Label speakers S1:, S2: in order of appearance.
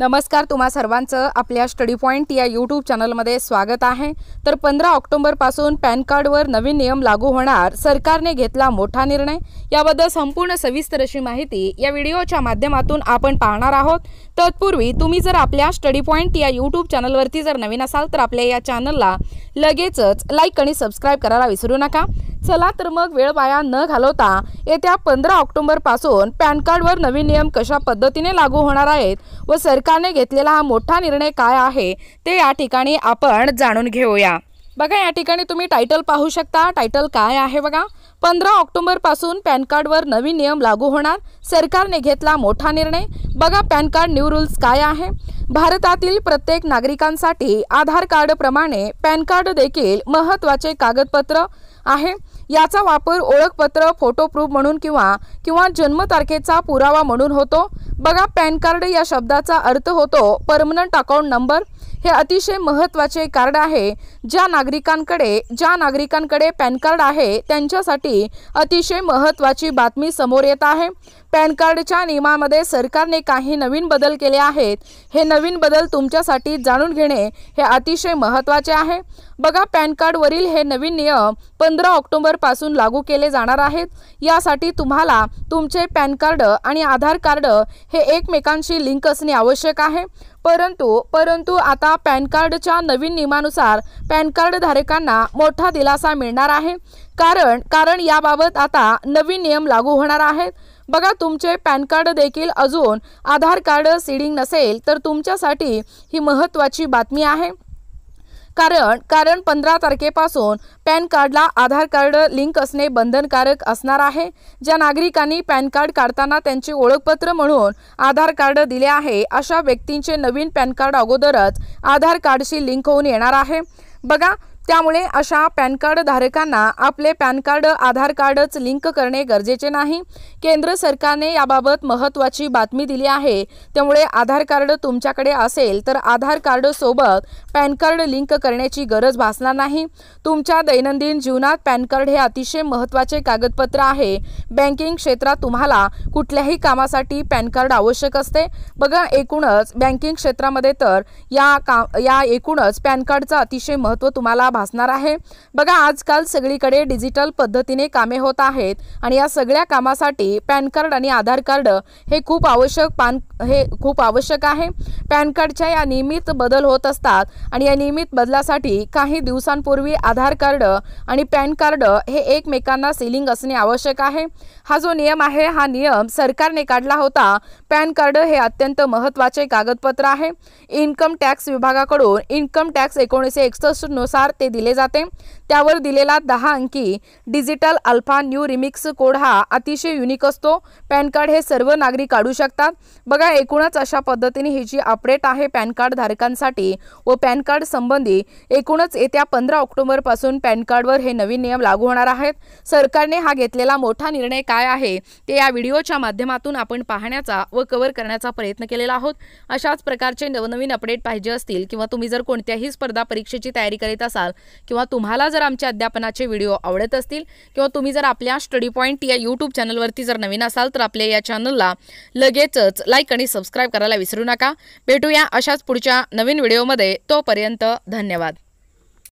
S1: नमस्कार तुम्हा सर्वांचं आपल्या स्टडी पॉईंट या यूट्यूब चॅनलमध्ये स्वागत आहे तर पंधरा ऑक्टोबरपासून पॅन कार्डवर नवीन नियम लागू होणार सरकारने घेतला मोठा निर्णय याबद्दल संपूर्ण सविस्तर अशी माहिती या व्हिडिओच्या माध्यमातून आपण पाहणार आहोत तत्पूर्वी तुम्ही जर आपल्या स्टडी पॉईंट या यूट्यूब चॅनलवरती जर नवीन असाल तर आपल्या या चॅनलला लगेचच लाईक आणि सबस्क्राईब करायला विसरू नका चला तर मग वेळ वाया न घालवता येत्या पंधरा पासून पॅन कार्डवर नवीन नियम कशा पद्धतीने लागू होणार आहेत व सरकारने घेतलेला हा मोठा निर्णय काय आहे ते या ठिकाणी आपण जाणून घेऊया बघा या ठिकाणी तुम्ही टायटल पाहू शकता टायटल काय आहे बघा पंधरा ऑक्टोबरपासून पॅन कार्डवर नवीन नियम लागू होणार सरकारने घेतला मोठा निर्णय बघा पॅन कार्ड न्यू रूल्स काय आहे भारतातील प्रत्येक नागरिकांसाठी आधार कार्डप्रमाणे पॅन कार्ड देखील महत्त्वाचे कागदपत्र आहे याचा वापर ओळखपत्र फोटो प्रूफ म्हणून किंवा किंवा जन्मतारखेचा पुरावा म्हणून होतो बघा पॅन कार्ड या शब्दाचा अर्थ होतो परमनंट अकाउंट नंबर हे अतिशय महत्त्वाचे कार्ड आहे ज्या नागरिकांकडे ज्या नागरिकांकडे पॅन कार्ड आहे त्यांच्यासाठी अतिशय महत्त्वाची बातमी समोर येत आहे पॅन कार्डच्या नियमामध्ये सरकारने काही नवीन बदल केले आहेत हे नवीन बदल तुमच्यासाठी जाणून घेणे हे अतिशय महत्त्वाचे आहे बघा पॅन कार्डवरील हे नवीन नियम पंधरा ऑक्टोबरपासून लागू केले जाणार आहेत यासाठी तुम्हाला तुमचे पॅन कार्ड आणि आधार कार्ड हे एकमेकांशी लिंक असणे आवश्यक आहे परंतु परंतु आता पॅन कार्डच्या नवीन नियमानुसार पॅन कार्ड धारकांना मोठा दिलासा मिळणार आहे कारण कारण याबाबत आता नवीन नियम लागू होणार आहेत बघा तुमचे पॅन कार्ड देखील अजून आधार कार्ड सीडिंग नसेल तर तुमच्यासाठी ही महत्त्वाची बातमी आहे कारण कारण पंधरा तारखेपासून पॅन कार्डला आधार कार्ड लिंक असणे बंधनकारक असणार आहे ज्या नागरिकांनी पॅन कार्ड काढताना त्यांचे ओळखपत्र म्हणून आधार कार्ड दिले आहे अशा व्यक्तींचे नवीन पॅन कार्ड अगोदरच आधार कार्डशी लिंक होऊन येणार आहे बघा त्यामुळे अशा पॅन कार्ड धारकांना आपले पॅन कार्ड आधार कार्डच लिंक करणे गरजेचे नाही केंद्र सरकारने याबाबत महत्त्वाची बातमी दिली आहे त्यामुळे आधार कार्ड तुमच्याकडे असेल तर आधार कार्ड सोबत पॅन कार्ड लिंक करण्याची गरज भासणार नाही तुमच्या दैनंदिन जीवनात पॅन कार्ड हे अतिशय महत्त्वाचे कागदपत्र आहे बँकिंग क्षेत्रात तुम्हाला कुठल्याही कामासाठी पॅन कार्ड आवश्यक असते बघा एकूणच बँकिंग क्षेत्रामध्ये तर या का या एकूणच पॅन कार्डचं अतिशय महत्त्व तुम्हाला भासणार आहे बघा आजकाल सगळीकडे डिजिटल पद्धतीने कामे होत आहेत आणि या सगळ्या कामासाठी पॅन कार्ड आणि आधार कार्ड हे खूप आवश्यक पान हे खूप आवश्यक आहे पॅन कार्डच्या या नियमित बदल होत असतात आणि या नियमित बदलासाठी काही दिवसांपूर्वी आधार कार्ड आणि पॅन कार्ड हे एकमेकांना सिलिंग असणे आवश्यक आहे हा जो नियम आहे हा नियम सरकारने काढला होता पॅन कार्ड हे अत्यंत महत्त्वाचे कागदपत्र आहे इन्कम टॅक्स विभागाकडून इन्कम टॅक्स एकोणीसशे एकसष्टनुसार ते दिले जाते त्यावर दिलेला दहा अंकी digital alpha numeric code हा अतिशय युनिक असतो पॅन कार्ड हे सर्व नागरिक काढू शकतात बघा एकूणच अशा पद्धतीने ही जी अपडेट आहे पॅन कार्ड धारकांसाठी व पॅन कार्ड संबंधी एकूणच येत्या पंधरा ऑक्टोबरपासून पॅन कार्डवर हे नवीन नियम लागू होणार आहेत सरकारने हा घेतलेला मोठा निर्णय काय आहे ते या व्हिडिओच्या माध्यमातून आपण पाहण्याचा व कव्हर करण्याचा प्रयत्न केलेला आहोत अशाच प्रकारचे नवनवीन अपडेट पाहिजे असतील किंवा तुम्ही जर कोणत्याही स्पर्धा परीक्षेची तयारी करीत असाल किंवा तुम्हाला जर आमच्या अध्यापनाचे व्हिडिओ आवडत असतील किंवा तुम्ही जर आपल्या स्टडी पॉईंट या यूट्यूब चॅनलवरती जर नवीन असाल तर आपल्या या चॅनलला लगेचच लाईक आणि सबस्क्राईब करायला विसरू नका भेटूया अशाच पुढच्या नवीन व्हिडिओमध्ये तोपर्यंत धन्यवाद